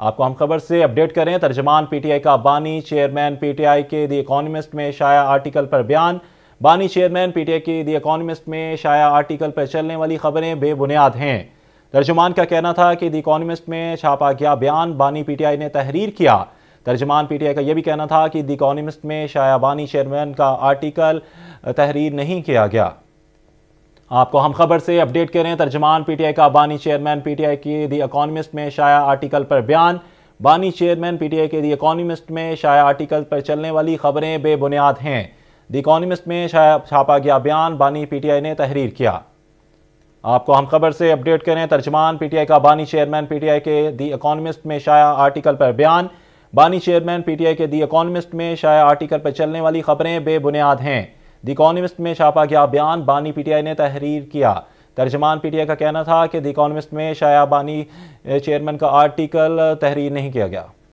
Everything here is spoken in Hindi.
आपको हम खबर से अपडेट करें तर्जमान पीटीआई का बानी चेयरमैन पीटीआई के दी इकोनॉमिस्ट में शाया आर्टिकल पर बयान बानी चेयरमैन पीटीआई के दी इकोनॉमिस्ट में शाया आर्टिकल पर चलने वाली खबरें बेबुनियाद हैं तर्जमान का कहना था कि दी इकोनॉमिस्ट में छापा गया बयान बानी पीटीआई ने तहरीर किया तर्जमान पीटीआई का यह भी कहना था कि दी इकोनॉमिस्ट में शाया बानी चेयरमैन का आर्टिकल तहरीर नहीं किया गया आपको हम खबर से अपडेट करें तर्जमान पीटीआई का बानी चेयरमैन पीटीआई के दी इकोनॉमिस्ट में शाया आर्टिकल पर बयान बानी चेयरमैन पीटीआई के दी इकोनॉमिस्ट में शाया आर्टिकल पर चलने वाली खबरें बेबुनियाद हैं दी इकोनॉमिस्ट में शाया छापा गया बयान बानी पीटीआई ने तहरीर किया आपको हम खबर से अपडेट करें तर्जमान पीटीआई का बानी चेयरमैन पीटीआई के दी इकोनॉमिस्ट में शाया आर्टिकल पर बयान बानी चेयरमैन पीटीआई के दी इकोनॉमिस्ट में शाया आर्टिकल पर चलने वाली खबरें बेबुनियाद हैं द इकोनॉमिस्ट में छापा गया बयान बानी पीटीआई ने तहरीर किया तर्जमान पीटीआई का कहना था कि द इकोनॉमिस्ट में शाया बानी चेयरमैन का आर्टिकल तहरीर नहीं किया गया